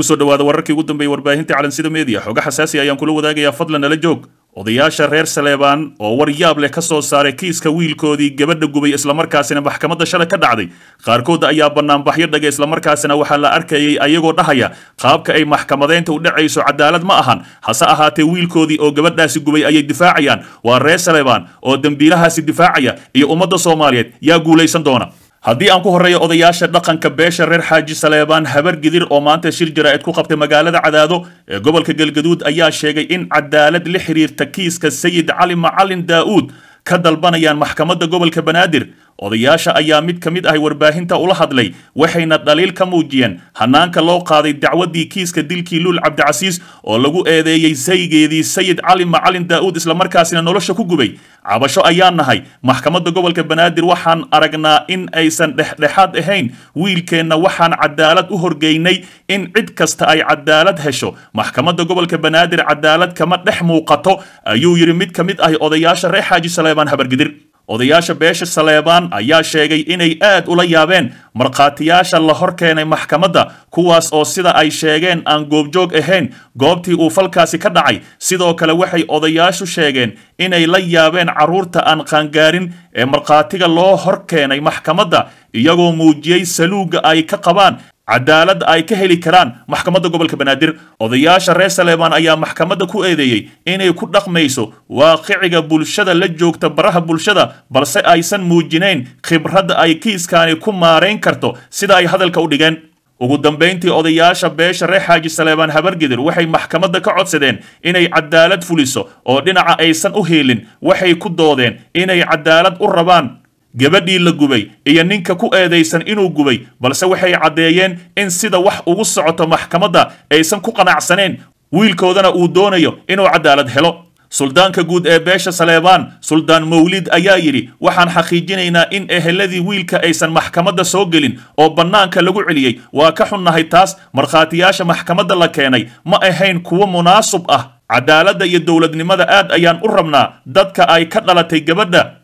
kusoo dhawaada wararkii ugu dambeeyey warbaahinta calansida media xogo xasaasi ayaan kula wadaagayaa fadlan nala joog odayaasha reer saleebaan oo waryaab leh ka soo saaray kiiska wiilkoodii gabadha gubay islamarkaasina maxkamadda shalay ka dhacday qaarkood ayaa bannaanbaxyo dhagay islamarkaasina waxaa la arkayay ayagoo dhahaya qaabka ay maxkamadeynta u dhacayso cadaalad ma ahan hase ahaatee wiilkoodii oo gabadhaasi gubay ayay difaacayaan waa reer saleebaan oo dembiilahaasi difaacaya iyo ummadda soomaaliyeed yaa guulaysan doona haddii aan ku horreeyo odayaasha dhaqanka beesha reer xaaji saleebaan habar gidir oo maanta shir jaraa'id ku qabtay magaalada cadaado ee gobolka galgaduud ayaa sheegay in cadaalad la xiriirta kiiska sayid cali macalin daa'uud ka dalbanayaan maxkamadda gobolka banaadir odayaasha ayaa mid ka mid ah warbaahinta ula hadlay waxayna dhaliil ka muujiyeen hanaanka loo qaaday dacwaddii kiiska dilkii luul cabdicasiis oo lagu eedeeyey saygeedii sayid cali macalin daa'uud islamarkaasina nolosha ku gubay cabasho ayaan nahay maxkamadda gobolka banaadir waxaan aragnaa in aysan dhexdhexaad ahayn wiilkeenna waxaan cadaalad u horgeynay in cid kasta ay cadaalad hesho maxkamadda gobolka banaadir cadaalad kama dhex muuqato ayuu yidhi mid ka mid ah odayaasha reer xaaji saleebaan habargidir odayaasha beesha saleebaan ayaa sheegay inay aad ula yaabeen markhaatiyaasha la hor keenay maxkamadda kuwaas oo sida ay sheegeen aan goobjoog ahayn goobtii uu falkaasi ka dhacay sidoo kale waxay odayaashu sheegeen inay la yaabeen carruurta aan qaangaarin ee markhaatiga loo hor keenay maxkamadda iyagoo muujiyey saluugga ay ka qabaan cadaalad ay ka heli karaan maxkamadda gobolka banaadir odayaasha reer saleebaan ayaa maxkamadda ku eedeeyey inay ku dhaqmayso waaqiciga bulshada la joogta baraha bulshada balse aysan muujinayn khibradda ay kiiskaani ku maarayn karto sida ay hadalka u dhigeen ugu dambayntii odayaasha beesha reer xaaji saleebaan habargidir waxay maxkamadda ka codsadeen inay cadaalad fuliso oo dhinaca aysan u heelin waxay ku doodeen inay cadaalad u rabaan gabadhii la gubay iyo ninka ku eedaysan inuu gubay balse waxay caddeeyeen in sida wax ugu socoto maxkamadda aysan ku qanacsaneyn wiilkoodana uu doonayo inuu cadaalad helo suldaanka guud ee beesha saleebaan suldaan mawlid ayaa yidhi waxaan xaqiijinaynaa in eheladii wiilka aysan maxkamadda soo gelin oo bannaanka lagu celiyey waa ka xunnahay taas markhaatiyaasha maxkamadda la keenay ma ahayn kuwo munaasub ah cadaaladda iyo dowladnimada aad ayaan u rabnaa dadka ay ka dhalatay gabadha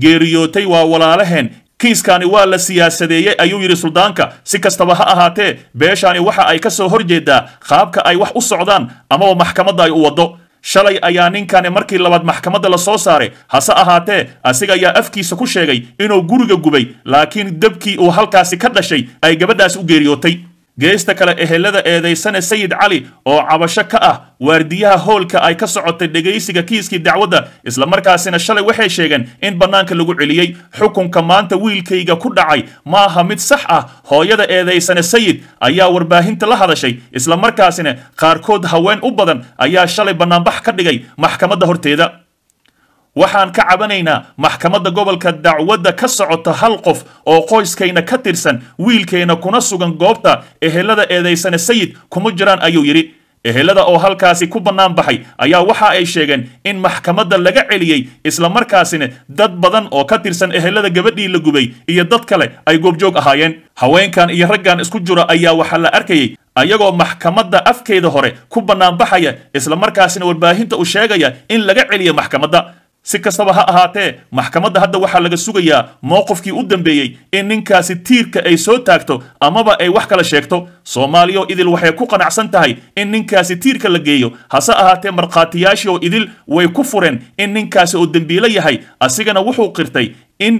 geeriyootay waa walaalaheen kiiskaani waa la siyaasadeeyey ayuu yidhi suldaanka si kastaba ha ahaatee beeshaani waxa ay ka soo horjeedaa qaabka ay wax u socdaan amaba maxkamadda ay u waddo shalay ayaa ninkani markii labaad maxkamadda la soo saaray hase ahaatee asiga ayaa afkiisa ku sheegay inuu guriga gubay laakiin dabkii uu halkaasi ka dhashay ay gabadhaas u geeriyootay geesta kale ehelada eedaysane sayid cali oo cabasho ka ah waardiyaha howlka ay ka socotay dhegaysiga kiiskii dacwadda islamarkaasina shalay waxay sheegeen in bannaanka lagu celiyey xukunka maanta wiilkayga ku dhacay ma aha mid sax ah hooyada eedaysane sayid ayaa warbaahinta la hadashay islamarkaasina qaarkood haween u badan ayaa shalay bannaanbax ka dhigay maxkamadda horteeda waxaan ka cabanaynaa maxkamadda gobolka dacwadda ka socota hal qof oo qoyskayna ka tirsan wiilkayna kuna sugan goobta ehelada eedaysane sayid kuma jiraan ayuu yidhi ehelada oo halkaasi ku bannaan baxay ayaa waxa ay sheegeen in maxkamadda laga celiyey islamarkaasina dad badan oo ka tirsan ehelada gabadhii la gubay iyo dad kale ay goobjoog ahaayeen haweenkan iyo raggan isku jira ayaa waxaa la arkayey ayagoo maxkamadda afkeeda hore ku bannaan baxaya markaasina warbaahinta u sheegaya in laga celiya maxkamadda si kastaba ha ahaatee maxkamadda hadda waxaa laga sugayaa mowqifkii u dambeeyey in ninkaasi tiirka ay soo taagto amaba ay wax kala sheegto soomaaliyaoo idil waxay ku qanacsan tahay in ninkaasi tiirka la geeyo hase ahaatee markhaatiyaashii oo idil way ku fureen in ninkaasi oo dembiilo yahay asigana wuxuu qirtay in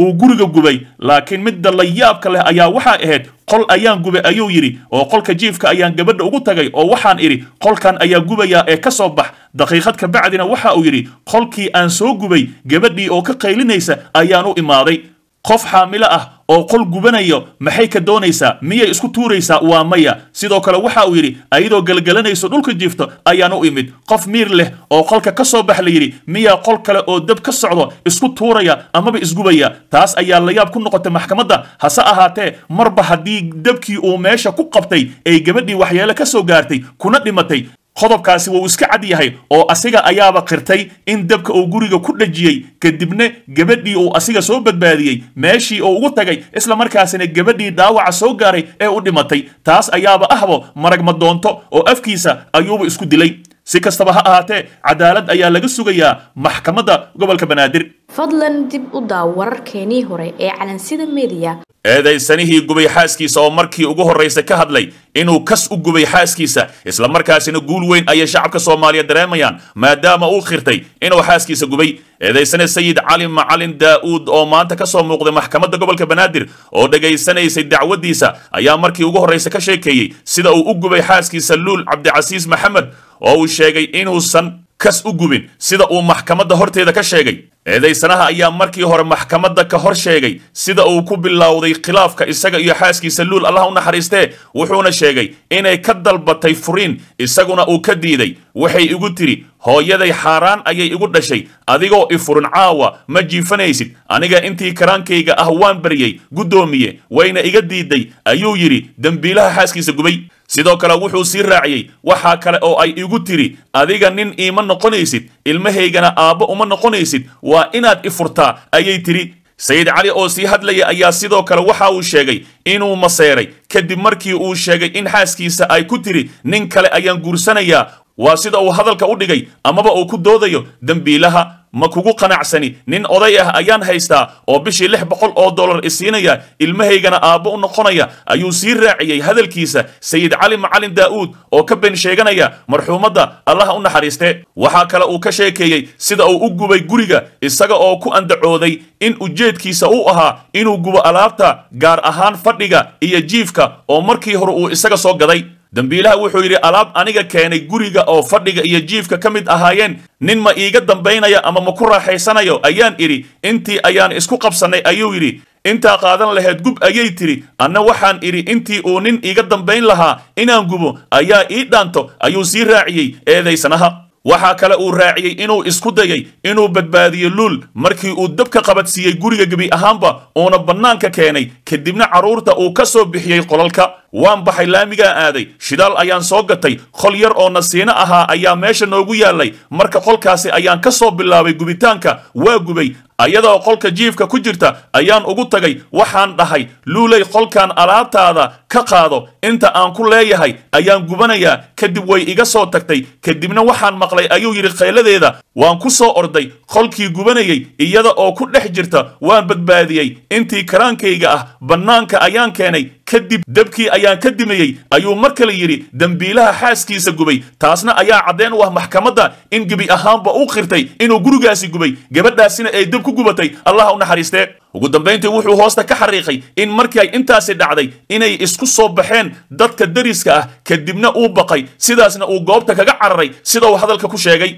uu guriga gubay laakiin midda layaabka leh ayaa waxaa ahayd qol ayaan gubay ayuu yidhi oo qolka jiifka ayaan gabadha ugu tagay oo waxaan idhi qolkan ayaa gubayaa ee ka soo bax daqiiqad ka bacdina waxa uu yidhi qolkii aan soo gubay gabadhii oo ka qaylinaysa ayaan u imaaday qof xaamilo ah oo qol gubanayo maxay ka doonaysaa miyay isku tuuraysaa waa maya sidoo kale waxa uu yidhi ayadoo gelgelanayso dhulka jiifto ayaan u imid qof miir leh oo qolka ka soo bax la yidhi miyaa qol kale oo dab ka socdo isku tuuraya amaba isgubaya taas ayaa layaab ku noqotay maxkamadda hase ahaatee marba haddii dabkii uu meesha ku qabtay ay gabadhii waxyeelo ka soo gaartay kuna dhimatay qodobkaasi wuu iska cad yahay oo asiga ayaaba qirtay in dabka uu guriga ku dhejiyey kadibna gabadhii uu asiga soo badbaadiyey meeshii uu ugu tagay isla markaasina gabadhii dhaawaca soo gaaray ee u dhimatay taas ayaaba ahbo marag madoonto oo afkiisa ayuuba isku dilay si kastaba ha ahaatee cadaalad ayaa laga sugayaa maxkamadda gobolka banaadir fadlan dib u daaw wararkeenii hore ee calansida media eedaysanihii gubay xaaskiisa oo markii ugu horraysa ka hadlay inuu kas u gubay xaaskiisa isla markaasina guul weyn ayay shacabka soomaaliya dareemayaan maadaama uu khirtay inuu xaaskiisa gubay eedaysane sayid cali macalin daa'uud oo maanta ka soo muuqday maxkamadda gobolka banaadir oo dhegaysanaysay dacwaddiisa ayaa markii ugu horraysa ka sheekeeyey sida uu u gubay xaaskiisa luul cabdicasiis maxamed oo uu sheegay inuusan kas u gubin sida uu maxkamadda horteeda ka sheegay eedaysanaha ayaa markii hore maxkamadda ka hor sheegay sida uu ku bilowday khilaafka isaga iyo xaaskiisa luul allah u naxariistee wuxuuna sheegay inay ka dalbatay furiin isaguna uu ka diiday waxay igu tidhi hooyaday xaaraan ayay igu dhashay adigoo ifurin caawa ma jiifanaysid aniga intii karaankayga ah waan baryey guddoomiye wayna iga diiday ayuu yidhi dembiilaha xaaskiisa gubay sidoo kale wuxuu sii raaciyey waxaa kale oo ay igu tiri adiga nin iima noqonaysid ilmahaygana aabba uma noqonaysid waa inaad i furtaa ayay tiri sayid cali oo sii hadlaya ayaa sidoo kale waxa uu sheegay inuu maseeray kadib markii uu sheegay in xaaskiisa ay ku tiri nin kale ayaan guursanayaa waa sida uu hadalka u dhigay amaba uu ku doodayo dembiilaha ma kugu qanacsani nin oday ah ayaan haystaa oo bishii lix boqol oo dollar isiinaya ilmahaygana aabbo u noqonaya ayuu sii raaciyey hadalkiisa sayid cali macalin daa'uud oo ka been sheeganaya marxuumadda allaha u naxariiste waxaa kale uu ka sheekeeyey sida uu u gubay guriga isaga oo ku andacooday in ujeedkiisa u ahaa inuu gubo alaabta gaar ahaan fadhiga iyo jiifka oo markii hore uu isaga soo gaday dambiilaha wuxuu yidhi alaab aniga keenay guriga oo fadhiga iyo jiifka ka mid ahaayeen nin ma iiga dambaynaya ama ma ku raaxaysanayo ayaan idhi intii ayaan isku qabsannay ayuu yidhi intaa qaadan lahayd gub ayay tidhi anna waxaan idhi intii uu nin iiga dambayn lahaa inaan gubo ayaa ii dhaanto ayuu sii raaciyey eedaysanaha waxaa kale uu raaciyey inuu isku dayey inuu badbaadiyo luul markii uu dabka qabadsiiyey guriga gebi ahaanba uuna bannaanka keenay kadibna carruurta uu ka soo bixiyey qolalka waan baxay laamigaa aaday shidaal ayaan soo gatay qol yar oo nasiino ahaa ayaa meesha noogu yaallay marka qolkaasi ayaan ka soo bilaabay gubitaanka waa gubay ayadoo qolka jiifka ku jirta ayaan ugu tagay waxaan dhahay luulay qolkan alaabtaada ka qaado inta aan ku leeyahay ayaan gubanayaa kadib way iga soo tagtay kadibna waxaan maqlay ayuu yidhi khayladeeda waan ku soo orday qolkii gubanayay iyada oo ku dhex jirta waan badbaadiyey intii karaankayga ah bannaanka ayaan keenay kadib dabkii ayaan ka dimayey ayuu mar kale yidhi dembiilaha xaaskiisa gubay taasna ayaa caddeen u ah maxkamadda in gebi ahaanba u qirtay inuu gurigaasi gubay gabadhaasina ay dab ku gubatay allah u naxariistee ugu dambayntii wuxuu hoosta ka xariiqay in markii ay intaasi dhacday inay isku soo baxeen dadka dariska ah kadibna uu baqay sidaasna uu goobta kaga cararay sida uu hadalka ku sheegay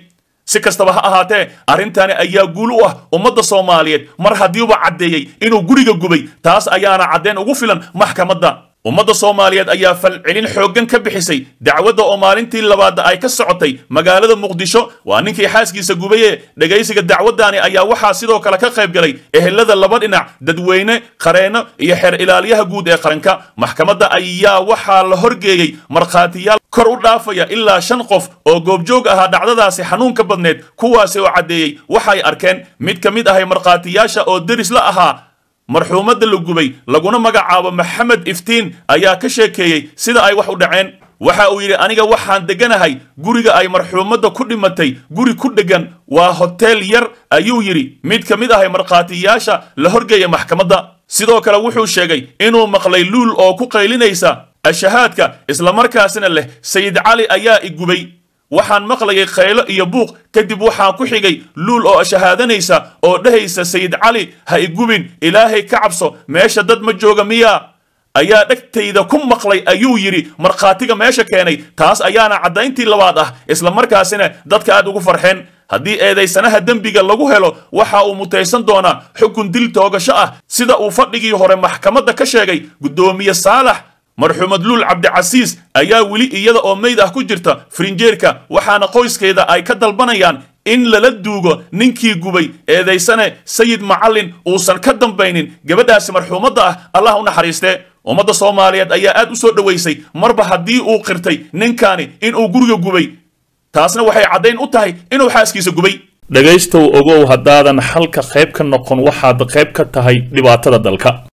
si kastaba ha ahaatee arrintani ayaa guul u ah ummadda soomaaliyeed mar haddiiuba caddeeyey inuu guriga gubay taas ayaana caddeyn ugu filan maxkamadda ummadda soomaaliyeed ayaa falcelin xooggan ka bixisay dacwadda oo maalintii labaadda ay ka socotay magaalada muqdisho waa ninkii xaaskiisa gubaye dhegaysiga dacwaddaani ayaa waxaa sidoo kale ka qayb galay ehelada laba dhinac dadweyne qareenno iyo xeer ilaaliyaha guud ee qaranka maxkamadda ayaa waxaa la horgeeyey markhaatiyaal kor u dhaafaya ilaa shan qof oo goobjoog ahaa dhacdadaasi xanuunka badneed kuwaasi oo caddeeyey waxay arkeen mid ka mid ahay markhaatiyaasha oo deris la ahaa marxuumadda la gubay laguna magacaabo maxamed iftiin ayaa ka sheekeeyey sida ay wax u dhaceen waxa uu yidhi aniga waxaan degganahay guriga ay marxuumadda ku dhimatay guri ku dheggan waa hoteel yar ayuu yidhi mid ka mid ahay markhaatiyaasha la horgeeya maxkamadda sidoo kale wuxuu sheegay inuu maqlay luul oo ku qaylinaysa ashahaadka isla markaasina leh sayid cali ayaa i gubay waxaan maqlayay kheylo iyo buuq kadib waxaan ku xigay luul oo shahaadanaysa oo dhahaysa sayid cali ha igubin ilaahay ka cabso meesha dad ma jooga miyaa ayaa dhegtayda ku maqlay ayuu yidhi markhaatiga meesha keenay taas ayaana caddayntii labaad ah isla markaasina dadka aad ugu farxeen haddii eedaysanaha dembiga lagu helo waxa uu mutaysan doonaa xukun dil toogasho ah sida uu fadhigii hore maxkamadda ka sheegay guddoomiye saalax marxuumad luul cabdicasiis ayaa weli iyada oo meyd ah ku jirta frinjeerka waxaana qoyskeeda ay ka dalbanayaan in lala duugo ninkii gubay eedaysane sayid macallin uusan ka dambaynin gabadhaasi marxuumadda ah allah u naxariiste ummadda soomaaliyeed ayaa aad u soo dhowaysay marba haddii uu qirtay ninkani inuu guriga gubay taasna waxay caddayn u tahay inuu xaaskiisa gubay dhegaystow ogow haddaadan xalka qayb ka noqon waxaad qayb ka tahay dhibaatada dalka